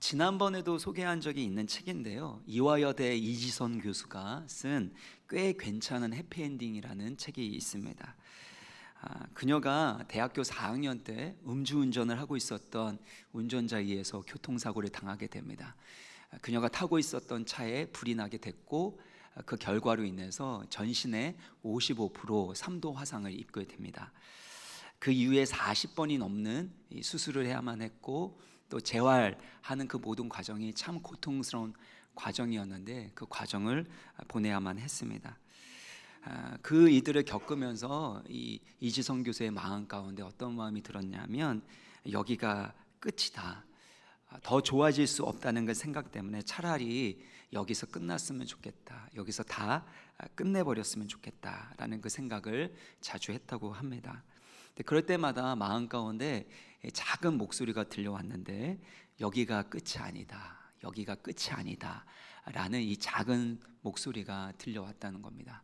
지난번에도 소개한 적이 있는 책인데요. 이화여대 이지선 교수가 쓴 꽤 괜찮은 해피엔딩이라는 책이 있습니다. 아, 그녀가 대학교 4학년 때 음주운전을 하고 있었던 운전자에 서 교통사고를 당하게 됩니다. 아, 그녀가 타고 있었던 차에 불이 나게 됐고 아, 그 결과로 인해서 전신에 55% 3도 화상을 입게 됩니다. 그 이후에 40번이 넘는 수술을 해야만 했고 또 재활하는 그 모든 과정이 참 고통스러운 과정이었는데 그 과정을 보내야만 했습니다. 아, 그 이들을 겪으면서 이 이지성 교수의 마음 가운데 어떤 마음이 들었냐면 여기가 끝이다. 아, 더 좋아질 수 없다는 그 생각 때문에 차라리 여기서 끝났으면 좋겠다. 여기서 다 끝내버렸으면 좋겠다라는 그 생각을 자주 했다고 합니다. 그럴 때마다 마음 가운데 작은 목소리가 들려왔는데 여기가 끝이 아니다. 여기가 끝이 아니다. 라는 이 작은 목소리가 들려왔다는 겁니다.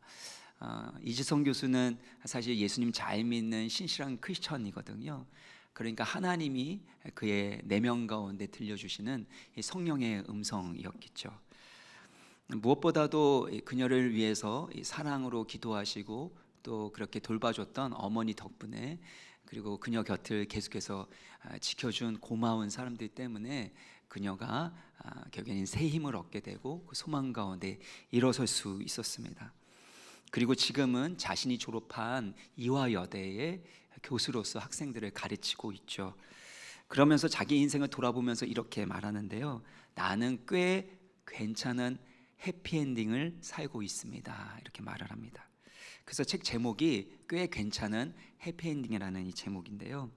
어, 이지성 교수는 사실 예수님 잘 믿는 신실한 크리스천이거든요. 그러니까 하나님이 그의 내면 가운데 들려주시는 성령의 음성이었겠죠. 무엇보다도 그녀를 위해서 사랑으로 기도하시고 또 그렇게 돌봐줬던 어머니 덕분에 그리고 그녀 곁을 계속해서 아, 지켜준 고마운 사람들 때문에 그녀가 아, 결국에는 새 힘을 얻게 되고 그 소망 가운데 일어설 수 있었습니다. 그리고 지금은 자신이 졸업한 이화여대의 교수로서 학생들을 가르치고 있죠. 그러면서 자기 인생을 돌아보면서 이렇게 말하는데요. 나는 꽤 괜찮은 해피엔딩을 살고 있습니다. 이렇게 말을 합니다. 그래서 책 제목이 꽤 괜찮은 해피엔딩이라는 이 제목인데요.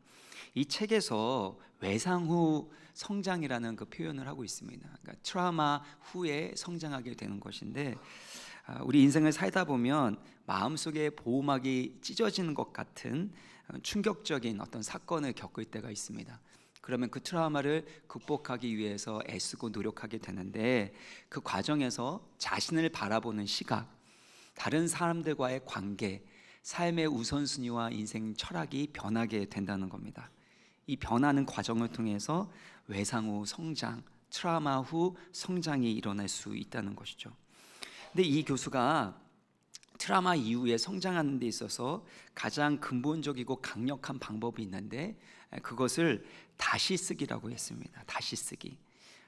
이 책에서 외상 후 성장이라는 그 표현을 하고 있습니다. 그러니까 트라마 후에 성장하게 되는 것인데 아, 우리 인생을 살다 보면 마음속에 보호막이 찢어지는 것 같은 어, 충격적인 어떤 사건을 겪을 때가 있습니다. 그러면 그 트라우마를 극복하기 위해서 애쓰고 노력하게 되는데 그 과정에서 자신을 바라보는 시각, 다른 사람들과의 관계, 삶의 우선순위와 인생 철학이 변하게 된다는 겁니다. 이 변하는 과정을 통해서 외상 후 성장, 트라마 후 성장이 일어날 수 있다는 것이죠. 근데 이 교수가 트라마 이후에 성장하는 데 있어서 가장 근본적이고 강력한 방법이 있는데 그것을 다시 쓰기라고 했습니다. 다시 쓰기.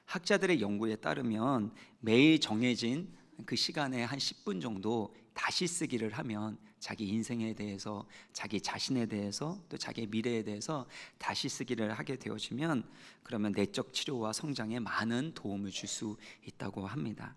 학자들의 연구에 따르면 매일 정해진 그 시간에 한 10분 정도 다시 쓰기를 하면 자기 인생에 대해서 자기 자신에 대해서 또자기 미래에 대해서 다시 쓰기를 하게 되어지면 그러면 내적 치료와 성장에 많은 도움을 줄 수 있다고 합니다.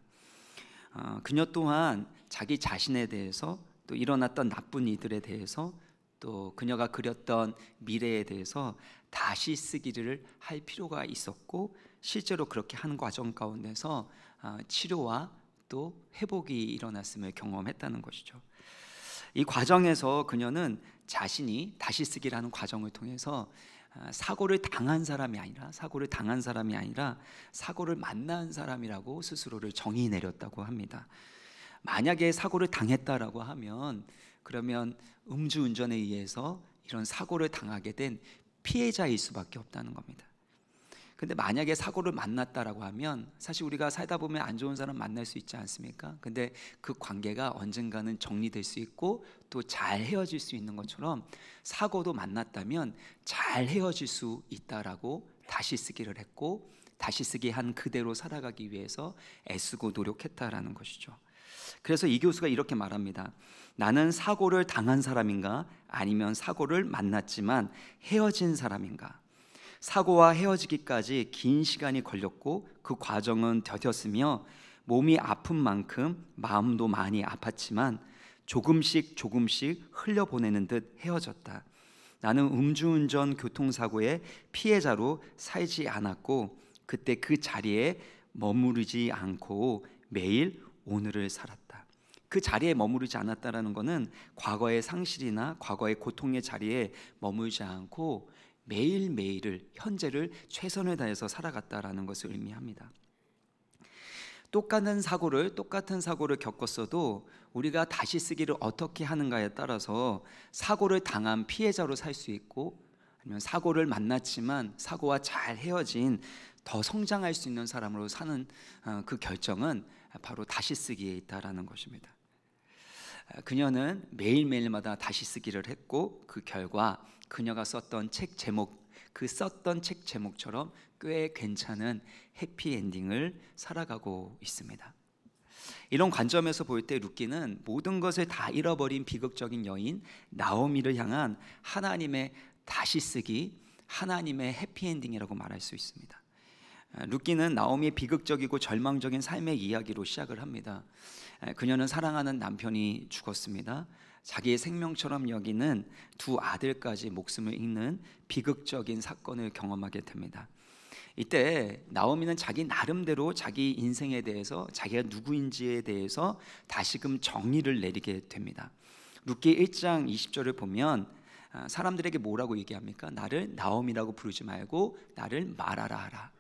어, 그녀 또한 자기 자신에 대해서 또 일어났던 나쁜 이들에 대해서 또 그녀가 그렸던 미래에 대해서 다시 쓰기를 할 필요가 있었고 실제로 그렇게 한 과정 가운데서 어, 치료와 또 회복이 일어났음을 경험했다는 것이죠. 이 과정에서 그녀는 자신이 다시 쓰기라는 과정을 통해서 아, 사고를 당한 사람이 아니라 사고를 당한 사람이 아니라 사고를 만난 사람이라고 스스로를 정의 내렸다고 합니다. 만약에 사고를 당했다라고 하면 그러면 음주운전에 의해서 이런 사고를 당하게 된 피해자일 수밖에 없다는 겁니다. 근데 만약에 사고를 만났다라고 하면 사실 우리가 살다 보면 안 좋은 사람 만날 수 있지 않습니까? 근데 그 관계가 언젠가는 정리될 수 있고 또 잘 헤어질 수 있는 것처럼 사고도 만났다면 잘 헤어질 수 있다라고 다시 쓰기를 했고 다시 쓰기 한 그대로 살아가기 위해서 애쓰고 노력했다라는 것이죠. 그래서 이 교수가 이렇게 말합니다. 나는 사고를 당한 사람인가 아니면 사고를 만났지만 헤어진 사람인가? 사고와 헤어지기까지 긴 시간이 걸렸고 그 과정은 더뎠으며 몸이 아픈 만큼 마음도 많이 아팠지만 조금씩 조금씩 흘려보내는 듯 헤어졌다. 나는 음주운전 교통사고의 피해자로 살지 않았고 그때 그 자리에 머무르지 않고 매일 오늘을 살았다. 그 자리에 머무르지 않았다라는 것은 과거의 상실이나 과거의 고통의 자리에 머무지 않고 매일매일을 현재를 최선을 다해서 살아갔다라는 것을 의미합니다. 똑같은 사고를 똑같은 사고를 겪었어도 우리가 다시 쓰기를 어떻게 하는가에 따라서 사고를 당한 피해자로 살 수 있고 아니면 사고를 만났지만 사고와 잘 헤어진 더 성장할 수 있는 사람으로 사는 어, 그 결정은 바로 다시 쓰기에 있다라는 것입니다. 그녀는 매일매일마다 다시 쓰기를 했고 그 결과 그녀가 썼던 책 제목 그 썼던 책 제목처럼 꽤 괜찮은 해피엔딩을 살아가고 있습니다. 이런 관점에서 볼 때 루키는 모든 것을 다 잃어버린 비극적인 여인 나오미를 향한 하나님의 다시 쓰기, 하나님의 해피엔딩이라고 말할 수 있습니다. 루키는 나오미의 비극적이고 절망적인 삶의 이야기로 시작을 합니다. 그녀는 사랑하는 남편이 죽었습니다. 자기의 생명처럼 여기는 두 아들까지 목숨을 잃는 비극적인 사건을 경험하게 됩니다. 이때 나오미는 자기 나름대로 자기 인생에 대해서 자기가 누구인지에 대해서 다시금 정의를 내리게 됩니다. 룻기 1장 20절을 보면 아, 사람들에게 뭐라고 얘기합니까? 나를 나옴이라고 부르지 말고 나를 말하라 하라.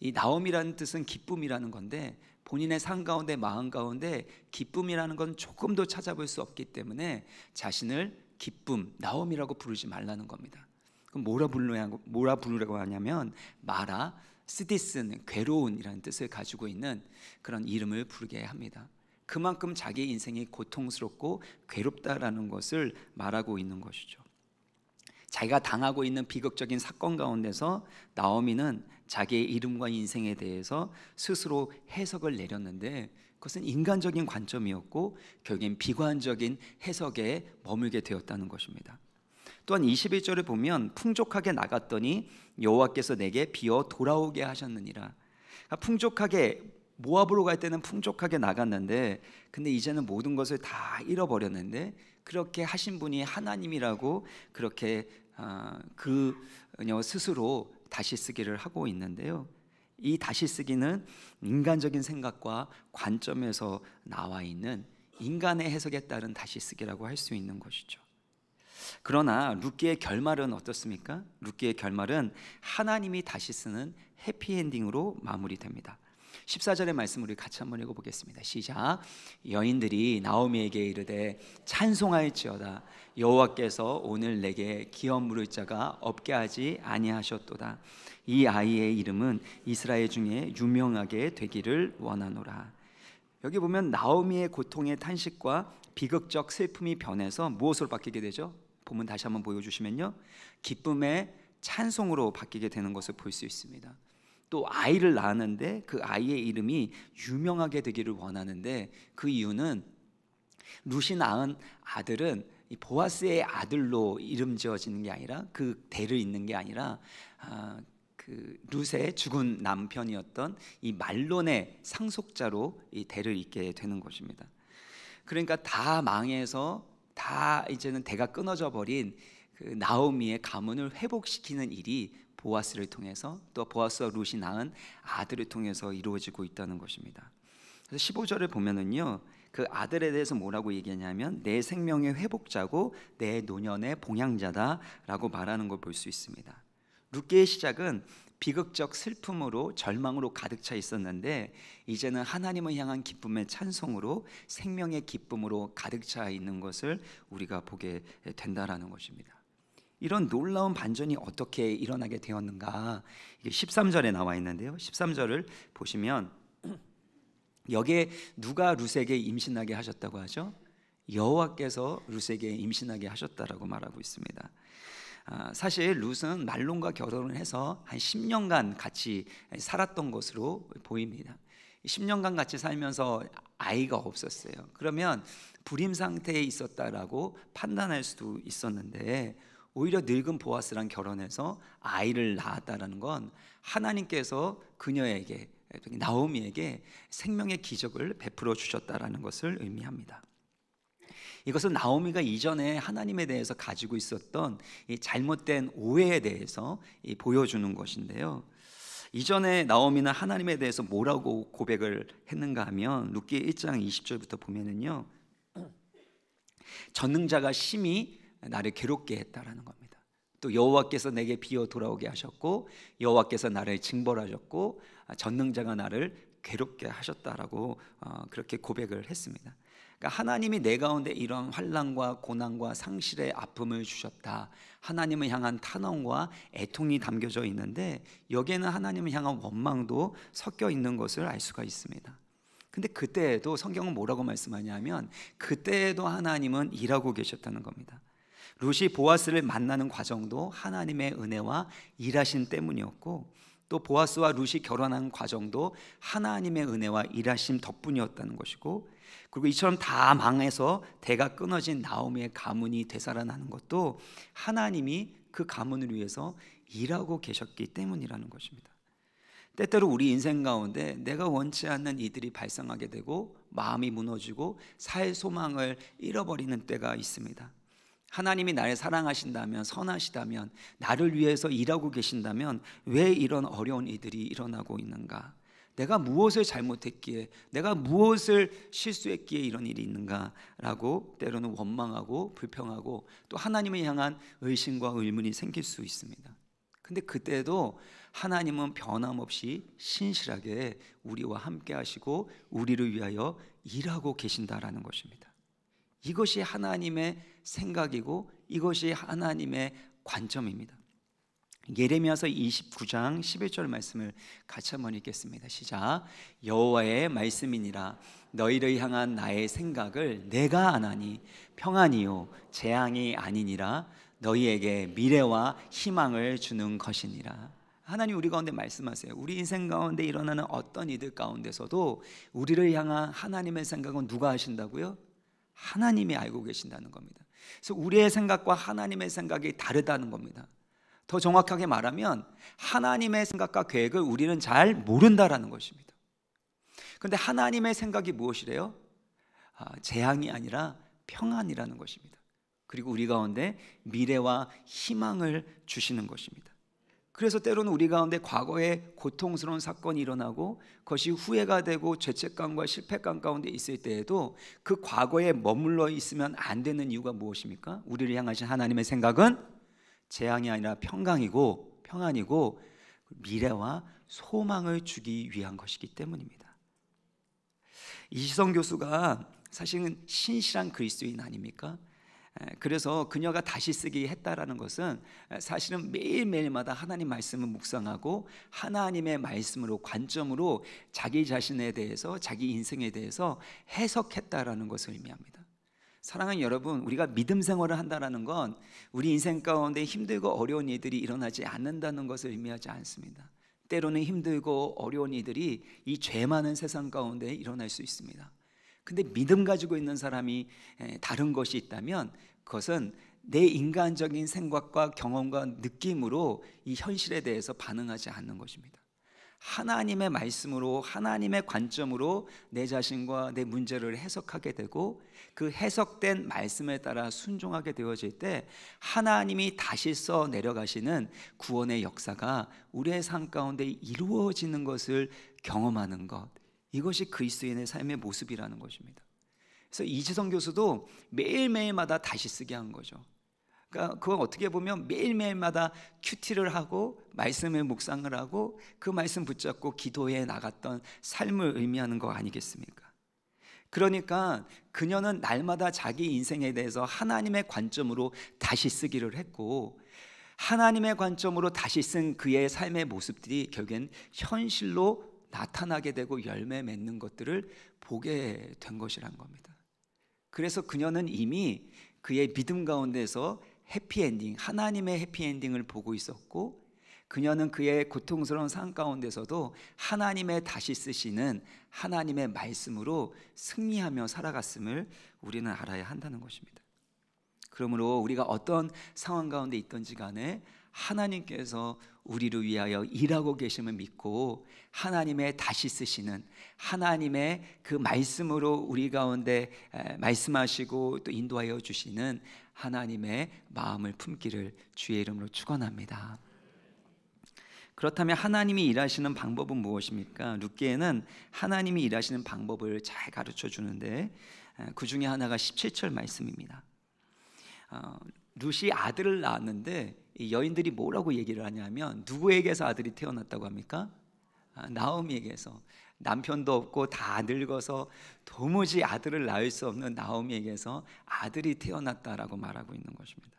이 나옴이라는 뜻은 기쁨이라는 건데 본인의 삶 가운데 마음 가운데 기쁨이라는 건 조금도 찾아볼 수 없기 때문에 자신을 기쁨 나옴이라고 부르지 말라는 겁니다. 그럼 뭐라 불러야 뭐라 부르라고 하냐면 마라 스디스 괴로운이라는 뜻을 가지고 있는 그런 이름을 부르게 합니다. 그만큼 자기 인생이 고통스럽고 괴롭다라는 것을 말하고 있는 것이죠. 자기가 당하고 있는 비극적인 사건 가운데서 나오미는 자기의 이름과 인생에 대해서 스스로 해석을 내렸는데 그것은 인간적인 관점이었고 결국엔 비관적인 해석에 머물게 되었다는 것입니다. 또한 21절을 보면 풍족하게 나갔더니 여호와께서 내게 비어 돌아오게 하셨느니라. 그러니까 풍족하게 모압으로 갈 때는 풍족하게 나갔는데 근데 이제는 모든 것을 다 잃어버렸는데 그렇게 하신 분이 하나님이라고 그렇게 아, 그 스스로 다시 쓰기를 하고 있는데요. 이 다시 쓰기는 인간적인 생각과 관점에서 나와 있는 인간의 해석에 따른 다시 쓰기라고 할 수 있는 것이죠. 그러나 루키의 결말은 어떻습니까? 루키의 결말은 하나님이 다시 쓰는 해피엔딩으로 마무리됩니다. 14절의 말씀 우리 같이 한번 읽어보겠습니다 시작 여인들이 나오미에게 이르되 찬송할지어다 여호와께서 오늘 내게 기업 물을 자가 없게 하지 아니하셨도다. 이 아이의 이름은 이스라엘 중에 유명하게 되기를 원하노라. 여기 보면 나오미의 고통의 탄식과 비극적 슬픔이 변해서 무엇으로 바뀌게 되죠? 보면 다시 한번 보여주시면요. 기쁨의 찬송으로 바뀌게 되는 것을 볼 수 있습니다. 또 아이를 낳았는데 그 아이의 이름이 유명하게 되기를 원하는데 그 이유는 루시 낳은 아들은 이 보아스의 아들로 이름 지어지는 게 아니라 그 대를 잇는 게 아니라 아, 그 루세의 죽은 남편이었던 이 말론의 상속자로 이 대를 잇게 되는 것입니다. 그러니까 다 망해서 다 이제는 대가 끊어져 버린 그 나오미의 가문을 회복시키는 일이 보아스를 통해서 또 보아스와 루시 낳은 아들을 통해서 이루어지고 있다는 것입니다. 그래서 15절을 보면은요. 그 아들에 대해서 뭐라고 얘기하냐면 내 생명의 회복자고 내 노년의 봉양자다라고 말하는 걸 볼 수 있습니다. 룻기의 시작은 비극적 슬픔으로 절망으로 가득 차 있었는데 이제는 하나님을 향한 기쁨의 찬송으로 생명의 기쁨으로 가득 차 있는 것을 우리가 보게 된다라는 것입니다. 이런 놀라운 반전이 어떻게 일어나게 되었는가? 이게 13절에 나와 있는데요. 13절을 보시면 여기에 누가 루세게 임신하게 하셨다고 하죠? 여호와께서 루세게 임신하게 하셨다라고 말하고 있습니다. 아, 사실 룻은 말론과 결혼을 해서 한 10년간 같이 살았던 것으로 보입니다. 10년간 같이 살면서 아이가 없었어요. 그러면 불임 상태에 있었다라고 판단할 수도 있었는데 오히려 늙은 보아스랑 결혼해서 아이를 낳았다라는 건 하나님께서 그녀에게 나오미에게 생명의 기적을 베풀어 주셨다라는 것을 의미합니다. 이것은 나오미가 이전에 하나님에 대해서 가지고 있었던 잘못된 오해에 대해서 보여주는 것인데요. 이전에 나오미는 하나님에 대해서 뭐라고 고백을 했는가 하면 루키 1장 20절부터 보면은요. 전능자가 심히 나를 괴롭게 했다라는 겁니다. 또 여호와께서 내게 비어 돌아오게 하셨고 여호와께서 나를 징벌하셨고 아, 전능자가 나를 괴롭게 하셨다라고 어, 그렇게 고백을 했습니다. 그러니까 하나님이 내 가운데 이런 환란과 고난과 상실의 아픔을 주셨다. 하나님을 향한 탄원과 애통이 담겨져 있는데 여기에는 하나님을 향한 원망도 섞여 있는 것을 알 수가 있습니다. 근데 그때에도 성경은 뭐라고 말씀하냐면 그때에도 하나님은 일하고 계셨다는 겁니다. 루시 보아스를 만나는 과정도 하나님의 은혜와 일하신 때문이었고 또 보아스와 루시 결혼한 과정도 하나님의 은혜와 일하심 덕분이었다는 것이고 그리고 이처럼 다 망해서 대가 끊어진 나오미의 가문이 되살아나는 것도 하나님이 그 가문을 위해서 일하고 계셨기 때문이라는 것입니다. 때때로 우리 인생 가운데 내가 원치 않는 이들이 발생하게 되고 마음이 무너지고 살 소망을 잃어버리는 때가 있습니다. 하나님이 나를 사랑하신다면 선하시다면 나를 위해서 일하고 계신다면 왜 이런 어려운 일들이 일어나고 있는가? 내가 무엇을 잘못했기에 내가 무엇을 실수했기에 이런 일이 있는가라고 때로는 원망하고 불평하고 또 하나님을 향한 의심과 의문이 생길 수 있습니다. 근데 그때도 하나님은 변함없이 신실하게 우리와 함께 하시고 우리를 위하여 일하고 계신다라는 것입니다. 이것이 하나님의 생각이고 이것이 하나님의 관점입니다. 예레미야서 29장 11절 말씀을 같이 한번 읽겠습니다. 시작. 여호와의 말씀이니라 너희를 향한 나의 생각을 내가 아나니 평안이요 재앙이 아니니라 너희에게 미래와 희망을 주는 것이니라. 하나님 우리 가운데 말씀하세요. 우리 인생 가운데 일어나는 어떤 이들 가운데서도 우리를 향한 하나님의 생각은 누가 하신다고요? 하나님이 알고 계신다는 겁니다. 그래서 우리의 생각과 하나님의 생각이 다르다는 겁니다. 더 정확하게 말하면 하나님의 생각과 계획을 우리는 잘 모른다라는 것입니다. 그런데 하나님의 생각이 무엇이래요? 아, 재앙이 아니라 평안이라는 것입니다. 그리고 우리 가운데 미래와 희망을 주시는 것입니다. 그래서 때로는 우리 가운데 과거에 고통스러운 사건이 일어나고 그것이 후회가 되고 죄책감과 실패감 가운데 있을 때에도 그 과거에 머물러 있으면 안 되는 이유가 무엇입니까? 우리를 향하신 하나님의 생각은 재앙이 아니라 평강이고 평안이고 미래와 소망을 주기 위한 것이기 때문입니다. 이시성 교수가 사실은 신실한 그리스도인 아닙니까? 그래서 그녀가 다시 쓰기 했다라는 것은 사실은 매일매일마다 하나님 말씀을 묵상하고 하나님의 말씀으로 관점으로 자기 자신에 대해서 자기 인생에 대해서 해석했다라는 것을 의미합니다. 사랑하는 여러분, 우리가 믿음 생활을 한다라는 건 우리 인생 가운데 힘들고 어려운 일들이 일어나지 않는다는 것을 의미하지 않습니다. 때로는 힘들고 어려운 일들이 이 죄 많은 세상 가운데 일어날 수 있습니다. 근데 믿음 가지고 있는 사람이 다른 것이 있다면 그것은 내 인간적인 생각과 경험과 느낌으로 이 현실에 대해서 반응하지 않는 것입니다. 하나님의 말씀으로 하나님의 관점으로 내 자신과 내 문제를 해석하게 되고 그 해석된 말씀에 따라 순종하게 되어질 때 하나님이 다시 써 내려가시는 구원의 역사가 우리의 삶 가운데 이루어지는 것을 경험하는 것 이것이 그리스도인의 삶의 모습이라는 것입니다. 그래서 이지성 교수도 매일매일마다 다시 쓰게 한 거죠. 그러니까 그건 어떻게 보면 매일매일마다 큐티를 하고 말씀의 묵상을 하고 그 말씀 붙잡고 기도에 나갔던 삶을 의미하는 거 아니겠습니까? 그러니까 그녀는 날마다 자기 인생에 대해서 하나님의 관점으로 다시 쓰기를 했고 하나님의 관점으로 다시 쓴 그의 삶의 모습들이 결국엔 현실로 나타나게 되고 열매 맺는 것들을 보게 된 것이란 겁니다. 그래서 그녀는 이미 그의 믿음 가운데서 해피엔딩, 하나님의 해피엔딩을 보고 있었고 그녀는 그의 고통스러운 삶 가운데서도 하나님의 다시 쓰시는 하나님의 말씀으로 승리하며 살아갔음을 우리는 알아야 한다는 것입니다. 그러므로 우리가 어떤 상황 가운데 있던지 간에 하나님께서 우리를 위하여 일하고 계심을 믿고 하나님의 다시 쓰시는 하나님의 그 말씀으로 우리 가운데 말씀하시고 또 인도하여 주시는 하나님의 마음을 품기를 주의 이름으로 축원합니다. 그렇다면 하나님이 일하시는 방법은 무엇입니까? 룻기에는 하나님이 일하시는 방법을 잘 가르쳐 주는데 그 중에 하나가 17절 말씀입니다. 어, 룻이 아들을 낳았는데 이 여인들이 뭐라고 얘기를 하냐면 누구에게서 아들이 태어났다고 합니까? 아, 나오미에게서 남편도 없고 다 늙어서 도무지 아들을 낳을 수 없는 나오미에게서 아들이 태어났다라고 말하고 있는 것입니다.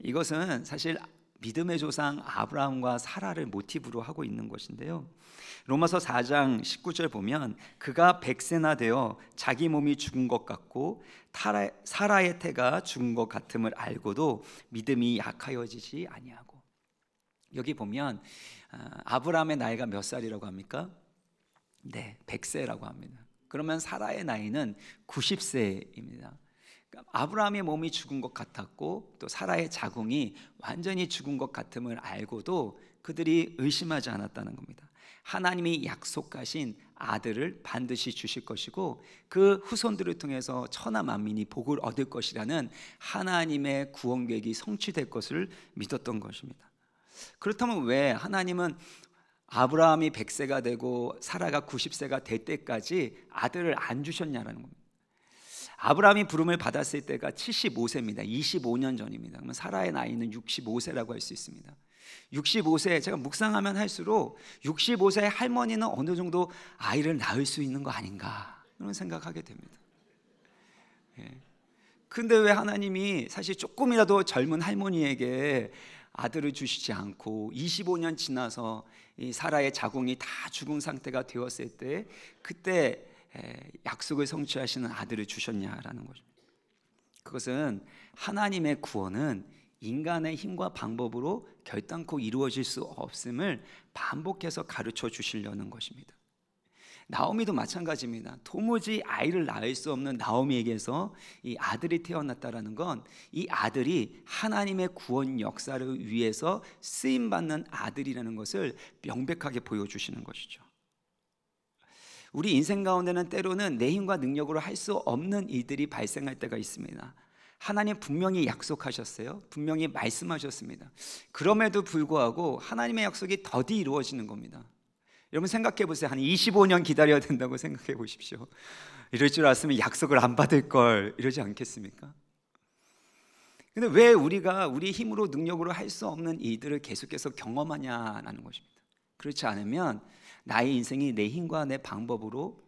이것은 사실 믿음의 조상 아브라함과 사라를 모티브로 하고 있는 것인데요. 로마서 4장 19절 보면 그가 백세나 되어 자기 몸이 죽은 것 같고 사라의 태가 죽은 것 같음을 알고도 믿음이 약하여지지 아니하고 여기 보면 아, 아브라함의 나이가 몇 살이라고 합니까? 네, 백세라고 합니다. 그러면 사라의 나이는 90세입니다. 아브라함의 몸이 죽은 것 같았고 또 사라의 자궁이 완전히 죽은 것 같음을 알고도 그들이 의심하지 않았다는 겁니다. 하나님이 약속하신 아들을 반드시 주실 것이고 그 후손들을 통해서 천하 만민이 복을 얻을 것이라는 하나님의 구원 계획이 성취될 것을 믿었던 것입니다. 그렇다면 왜 하나님은 아브라함이 100세가 되고 사라가 90세가 될 때까지 아들을 안 주셨냐라는 겁니다. 아브라함이 부름을 받았을 때가 75세입니다. 25년 전입니다. 그러면 사라의 나이는 65세라고 할 수 있습니다. 65세 제가 묵상하면 할수록 65세 할머니는 어느 정도 아이를 낳을 수 있는 거 아닌가 그런 생각하게 됩니다. 예. 근데 왜 하나님이 사실 조금이라도 젊은 할머니에게 아들을 주시지 않고 25년 지나서 이 사라의 자궁이 다 죽은 상태가 되었을 때 그때 약속을 성취하시는 아들을 주셨냐라는 거죠. 그것은 하나님의 구원은 인간의 힘과 방법으로 결단코 이루어질 수 없음을 반복해서 가르쳐 주시려는 것입니다. 나오미도 마찬가지입니다. 도무지 아이를 낳을 수 없는 나오미에게서 이 아들이 태어났다라는 건 이 아들이 하나님의 구원 역사를 위해서 쓰임 받는 아들이라는 것을 명백하게 보여주시는 것이죠. 우리 인생 가운데는 때로는 내 힘과 능력으로 할 수 없는 일들이 발생할 때가 있습니다. 하나님 분명히 약속하셨어요. 분명히 말씀하셨습니다. 그럼에도 불구하고 하나님의 약속이 더디 이루어지는 겁니다. 여러분 생각해 보세요. 한 25년 기다려야 된다고 생각해 보십시오. 이럴 줄 알았으면 약속을 안 받을 걸 이러지 않겠습니까? 근데 왜 우리가 우리 힘으로 능력으로 할 수 없는 일들을 계속해서 경험하냐라는 것입니다. 그렇지 않으면 나의 인생이 내 힘과 내 방법으로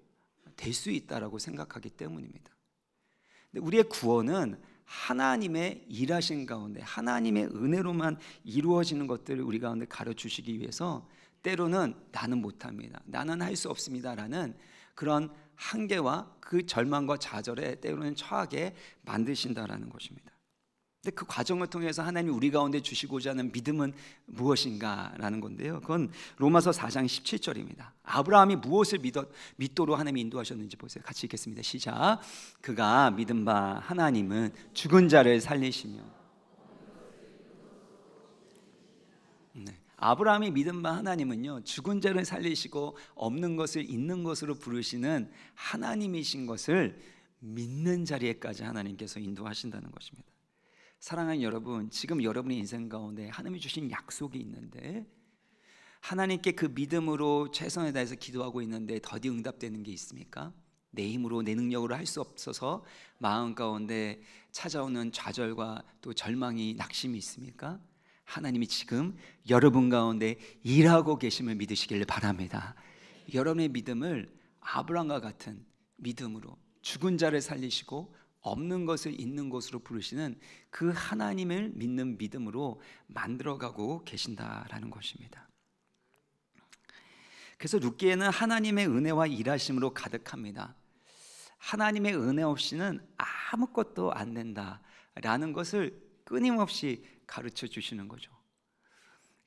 될 수 있다라고 생각하기 때문입니다. 우리의 구원은 하나님의 일하신 가운데 하나님의 은혜로만 이루어지는 것들을 우리 가운데 가르쳐 주시기 위해서 때로는 나는 못합니다. 나는 할 수 없습니다라는 그런 한계와 그 절망과 좌절에 때로는 처하게 만드신다라는 것입니다. 근데 그 과정을 통해서 하나님이 우리 가운데 주시고자 하는 믿음은 무엇인가라는 건데요. 그건 로마서 4장 17절입니다. 아브라함이 무엇을 믿어, 믿도록 하나님이 인도하셨는지 보세요. 같이 읽겠습니다. 시작. 그가 믿은 바 하나님은 죽은 자를 살리시며 네. 아브라함이 믿은 바 하나님은요 죽은 자를 살리시고 없는 것을 있는 것으로 부르시는 하나님이신 것을 믿는 자리에까지 하나님께서 인도하신다는 것입니다. 사랑하는 여러분, 지금 여러분의 인생 가운데 하나님이 주신 약속이 있는데 하나님께 그 믿음으로 최선을 다해서 기도하고 있는데 더디 응답되는 게 있습니까? 내 힘으로 내 능력으로 할 수 없어서 마음 가운데 찾아오는 좌절과 또 절망이 낙심이 있습니까? 하나님이 지금 여러분 가운데 일하고 계심을 믿으시길 바랍니다. 여러분의 믿음을 아브라함과 같은 믿음으로 죽은 자를 살리시고 없는 것을 있는 것으로 부르시는 그 하나님을 믿는 믿음으로 만들어가고 계신다라는 것입니다. 그래서 룻기에는 하나님의 은혜와 일하심으로 가득합니다. 하나님의 은혜 없이는 아무것도 안 된다라는 것을 끊임없이 가르쳐 주시는 거죠.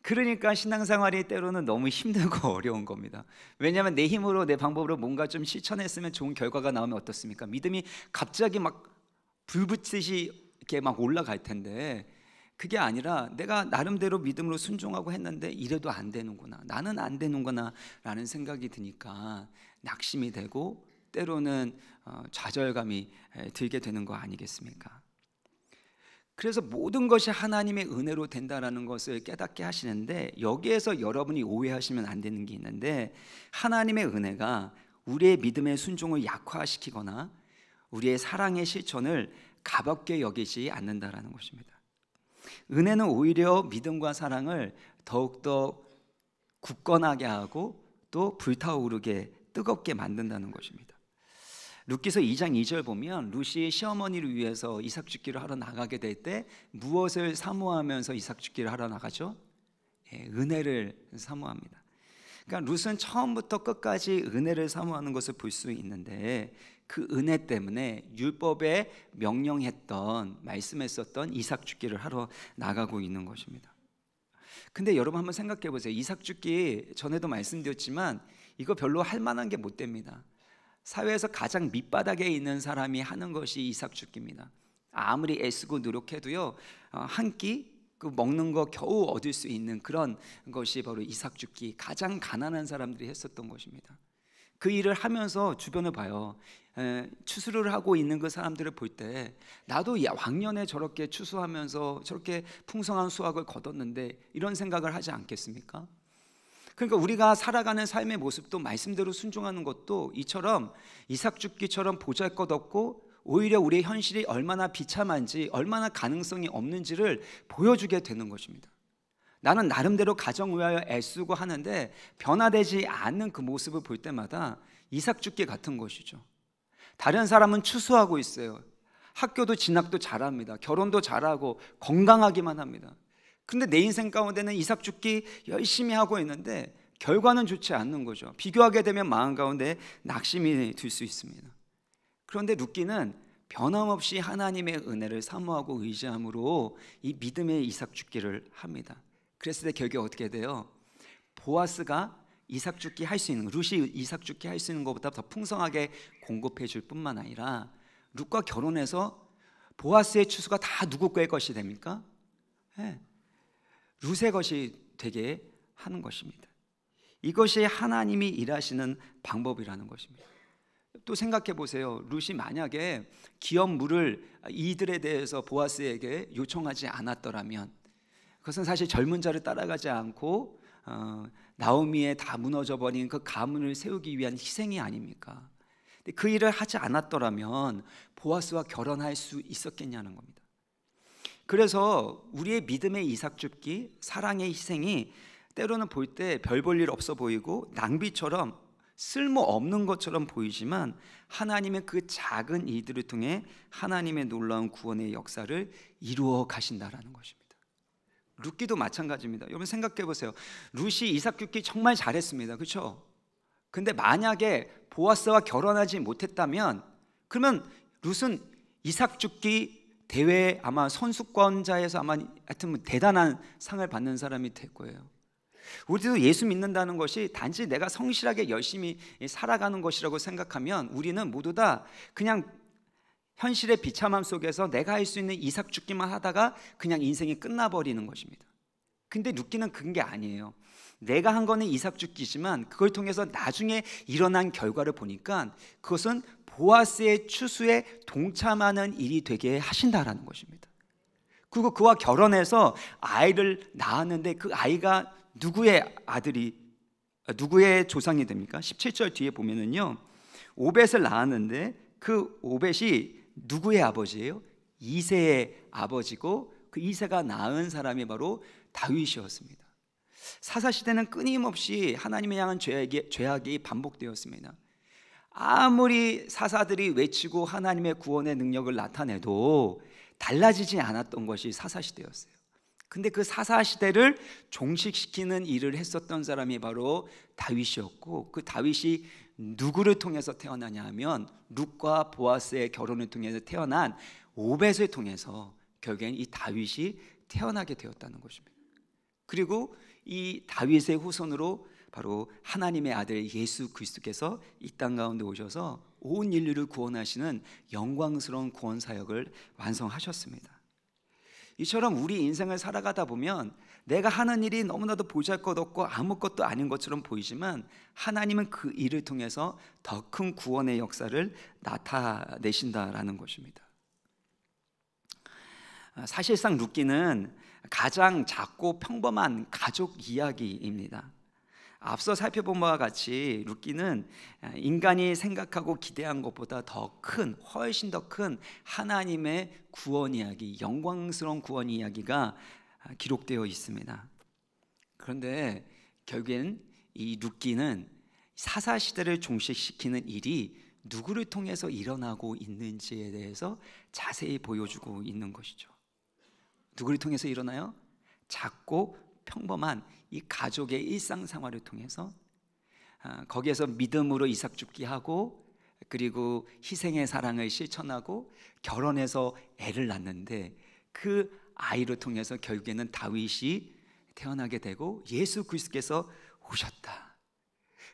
그러니까 신앙생활이 때로는 너무 힘들고 어려운 겁니다. 왜냐하면 내 힘으로 내 방법으로 뭔가 좀 실천했으면 좋은 결과가 나오면 어떻습니까? 믿음이 갑자기 막 불붙듯이 이렇게 막 올라갈 텐데 그게 아니라 내가 나름대로 믿음으로 순종하고 했는데 이래도 안 되는구나 나는 안 되는구나라는 생각이 드니까 낙심이 되고 때로는 어, 좌절감이 들게 되는 거 아니겠습니까? 그래서 모든 것이 하나님의 은혜로 된다라는 것을 깨닫게 하시는데 여기에서 여러분이 오해하시면 안 되는 게 있는데 하나님의 은혜가 우리의 믿음의 순종을 약화시키거나 우리의 사랑의 실천을 가볍게 여기지 않는다라는 것입니다. 은혜는 오히려 믿음과 사랑을 더욱더 굳건하게 하고 또 불타오르게 뜨겁게 만든다는 것입니다. 룻기서 2장 2절 보면 루시 시어머니를 위해서 이삭 죽기를 하러 나가게 될 때 무엇을 사모하면서 이삭 죽기를 하러 나가죠? 예, 은혜를 사모합니다. 그러니까 루스는 처음부터 끝까지 은혜를 사모하는 것을 볼 수 있는데 그 은혜 때문에 율법에 명령했던 말씀했었던 이삭 죽기를 하러 나가고 있는 것입니다. 근데 여러분 한번 생각해 보세요. 이삭 죽기 전에도 말씀드렸지만 이거 별로 할 만한 게 못 됩니다. 사회에서 가장 밑바닥에 있는 사람이 하는 것이 이삭 죽기입니다. 아무리 애쓰고 노력해도요 어, 한끼 그 먹는 거 겨우 얻을 수 있는 그런 것이 바로 이삭 죽기 가장 가난한 사람들이 했었던 것입니다. 그 일을 하면서 주변을 봐요. 추수를 하고 있는 그 사람들을 볼 때 나도 왕년에 저렇게 추수하면서 저렇게 풍성한 수확을 거뒀는데 이런 생각을 하지 않겠습니까? 그러니까 우리가 살아가는 삶의 모습도 말씀대로 순종하는 것도 이처럼 이삭 죽기처럼 보잘것없고 오히려 우리의 현실이 얼마나 비참한지 얼마나 가능성이 없는지를 보여주게 되는 것입니다. 나는 나름대로 가정 위하여 애쓰고 하는데 변화되지 않는 그 모습을 볼 때마다 이삭 죽기 같은 것이죠. 다른 사람은 추수하고 있어요. 학교도 진학도 잘합니다. 결혼도 잘하고 건강하기만 합니다. 근데 내 인생 가운데는 이삭 죽기 열심히 하고 있는데 결과는 좋지 않는 거죠. 비교하게 되면 마음 가운데 낙심이 들 수 있습니다. 그런데 루기는 변함없이 하나님의 은혜를 사모하고 의지함으로 이 믿음의 이삭 죽기를 합니다. 그랬을 때 결국 어떻게 돼요? 보아스가 이삭 죽기 할 수 있는 루시 이삭 죽기 할 수 있는 것보다 더 풍성하게 공급해 줄 뿐만 아니라 룻과 결혼해서 보아스의 추수가 다 누구 의 것이 됩니까? 네. 루세 것이 되게 하는 것입니다. 이것이 하나님이 일하시는 방법이라는 것입니다. 또 생각해 보세요. 룻이 만약에 기업 물을 이들에 대해서 보아스에게 요청하지 않았더라면 그것은 사실 젊은 자를 따라가지 않고 어, 나오미의 다 무너져 버린 그 가문을 세우기 위한 희생이 아닙니까? 그 일을 하지 않았더라면 보아스와 결혼할 수 있었겠냐는 겁니다. 그래서 우리의 믿음의 이삭줍기, 사랑의 희생이 때로는 볼 때 별 볼 일 없어 보이고 낭비처럼 쓸모 없는 것처럼 보이지만 하나님의 그 작은 이들을 통해 하나님의 놀라운 구원의 역사를 이루어 가신다라는 것입니다. 룻기도 마찬가지입니다. 여러분 생각해 보세요. 룻이 이삭 줍기 정말 잘했습니다. 그렇죠? 근데 만약에 보아스와 결혼하지 못했다면 그러면 룻은 이삭 줍기 대회 아마 선수권자에서 아마 하여튼 뭐 대단한 상을 받는 사람이 될 거예요. 우리도 예수 믿는다는 것이 단지 내가 성실하게 열심히 살아가는 것이라고 생각하면 우리는 모두 다 그냥 현실의 비참함 속에서 내가 할 수 있는 이삭 죽기만 하다가 그냥 인생이 끝나버리는 것입니다. 근데 눕기는 그런 게 아니에요. 내가 한 거는 이삭 죽기지만 그걸 통해서 나중에 일어난 결과를 보니까 그것은 보아스의 추수에 동참하는 일이 되게 하신다라는 것입니다. 그리고 그와 결혼해서 아이를 낳았는데 그 아이가 누구의 아들이 누구의 조상이 됩니까? 17절 뒤에 보면은요. 오벳을 낳았는데 그 오벳이 누구의 아버지예요? 이세의 아버지고 그 이세가 낳은 사람이 바로 다윗이었습니다. 사사 시대는 끊임없이 하나님의 향한 죄악이, 죄악이 반복되었습니다. 아무리 사사들이 외치고 하나님의 구원의 능력을 나타내도 달라지지 않았던 것이 사사시대였어요. 근데 그 사사시대를 종식시키는 일을 했었던 사람이 바로 다윗이었고 그 다윗이 누구를 통해서 태어나냐 하면 룩과 보아스의 결혼을 통해서 태어난 오벳을 통해서 결국엔 이 다윗이 태어나게 되었다는 것입니다. 그리고 이 다윗의 후손으로 바로 하나님의 아들 예수 그리스도께서 이 땅 가운데 오셔서 온 인류를 구원하시는 영광스러운 구원 사역을 완성하셨습니다. 이처럼 우리 인생을 살아가다 보면 내가 하는 일이 너무나도 보잘것없고 아무것도 아닌 것처럼 보이지만 하나님은 그 일을 통해서 더 큰 구원의 역사를 나타내신다라는 것입니다. 아, 사실상 루키는 가장 작고 평범한 가족 이야기입니다. 앞서 살펴본 바와 같이 루기는 아, 인간이 생각하고 기대한 것보다 더 큰 훨씬 더 큰 하나님의 구원 이야기, 영광스러운 구원 이야기가 아, 기록되어 있습니다. 그런데 결국엔 이 룻기는 사사 시대를 종식시키는 일이 누구를 통해서 일어나고 있는지에 대해서 자세히 보여주고 있는 것이죠. 누구를 통해서 일어나요? 작고 평범한 이 가족의 일상생활을 통해서 아, 거기에서 믿음으로 이삭 죽기 하고 그리고 희생의 사랑을 실천하고 결혼해서 애를 낳는데 그 아이를 통해서 결국에는 다윗이 태어나게 되고 예수 그리스께서 오셨다.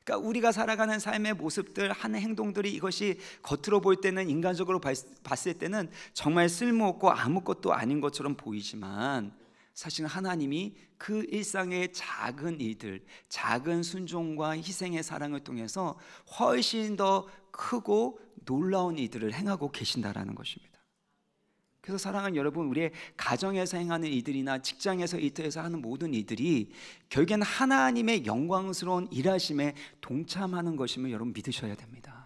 그러니까 우리가 살아가는 삶의 모습들, 하는 행동들이 이것이 겉으로 볼 때는 인간적으로 봤을 때는 정말 쓸모없고 아무것도 아닌 것처럼 보이지만 사실은 하나님이 그 일상의 작은 일들, 작은 순종과 희생의 사랑을 통해서 훨씬 더 크고 놀라운 일들을 행하고 계신다라는 것입니다. 그래서 사랑하는 여러분, 우리의 가정에서 행하는 이들이나 직장에서 이터에서 하는 모든 이들이 결국엔 하나님의 영광스러운 일하심에 동참하는 것임을 여러분 믿으셔야 됩니다.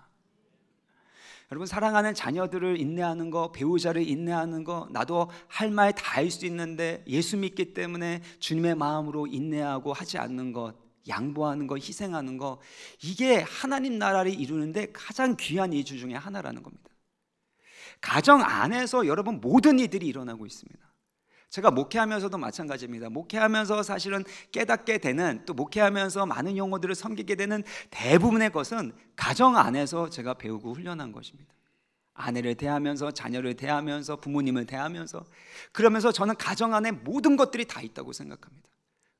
여러분 사랑하는 자녀들을 인내하는 거, 배우자를 인내하는 거 나도 할 말 다 할 수 있는데 예수 믿기 때문에 주님의 마음으로 인내하고 하지 않는 것, 양보하는 것, 희생하는 것 이게 하나님 나라를 이루는데 가장 귀한 이주 중에 하나라는 겁니다. 가정 안에서 여러분 모든 이들이 일어나고 있습니다. 제가 목회하면서도 마찬가지입니다. 목회하면서 사실은 깨닫게 되는 또 목회하면서 많은 용어들을 섬기게 되는 대부분의 것은 가정 안에서 제가 배우고 훈련한 것입니다. 아내를 대하면서 자녀를 대하면서 부모님을 대하면서 그러면서 저는 가정 안에 모든 것들이 다 있다고 생각합니다.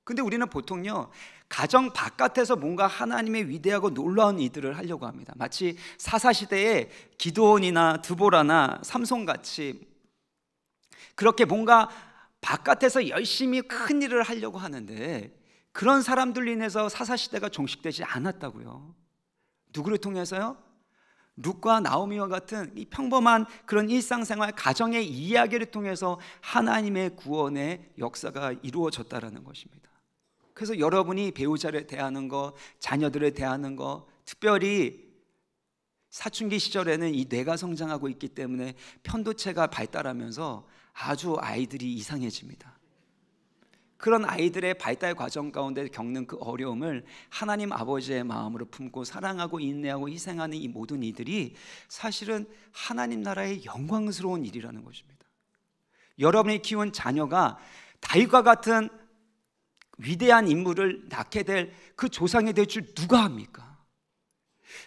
근데 우리는 보통요, 가정 바깥에서 뭔가 하나님의 위대하고 놀라운 이들을 하려고 합니다. 마치 사사시대에 기도원이나 드보라나 삼손같이 그렇게 뭔가 바깥에서 열심히 큰 일을 하려고 하는데 그런 사람들 인해서 사사시대가 종식되지 않았다고요. 누구를 통해서요? 룩과 나오미와 같은 이 평범한 그런 일상생활 가정의 이야기를 통해서 하나님의 구원의 역사가 이루어졌다라는 것입니다. 그래서 여러분이 배우자를 대하는 것, 자녀들을 대하는 것, 특별히 사춘기 시절에는 이 뇌가 성장하고 있기 때문에 편도체가 발달하면서 아주 아이들이 이상해집니다. 그런 아이들의 발달 과정 가운데 겪는 그 어려움을 하나님 아버지의 마음으로 품고 사랑하고 인내하고 희생하는 이 모든 이들이 사실은 하나님 나라의 영광스러운 일이라는 것입니다. 여러분이 키운 자녀가 다윗과 같은 위대한 인물을 낳게 될 그 조상이 될 줄 누가 합니까?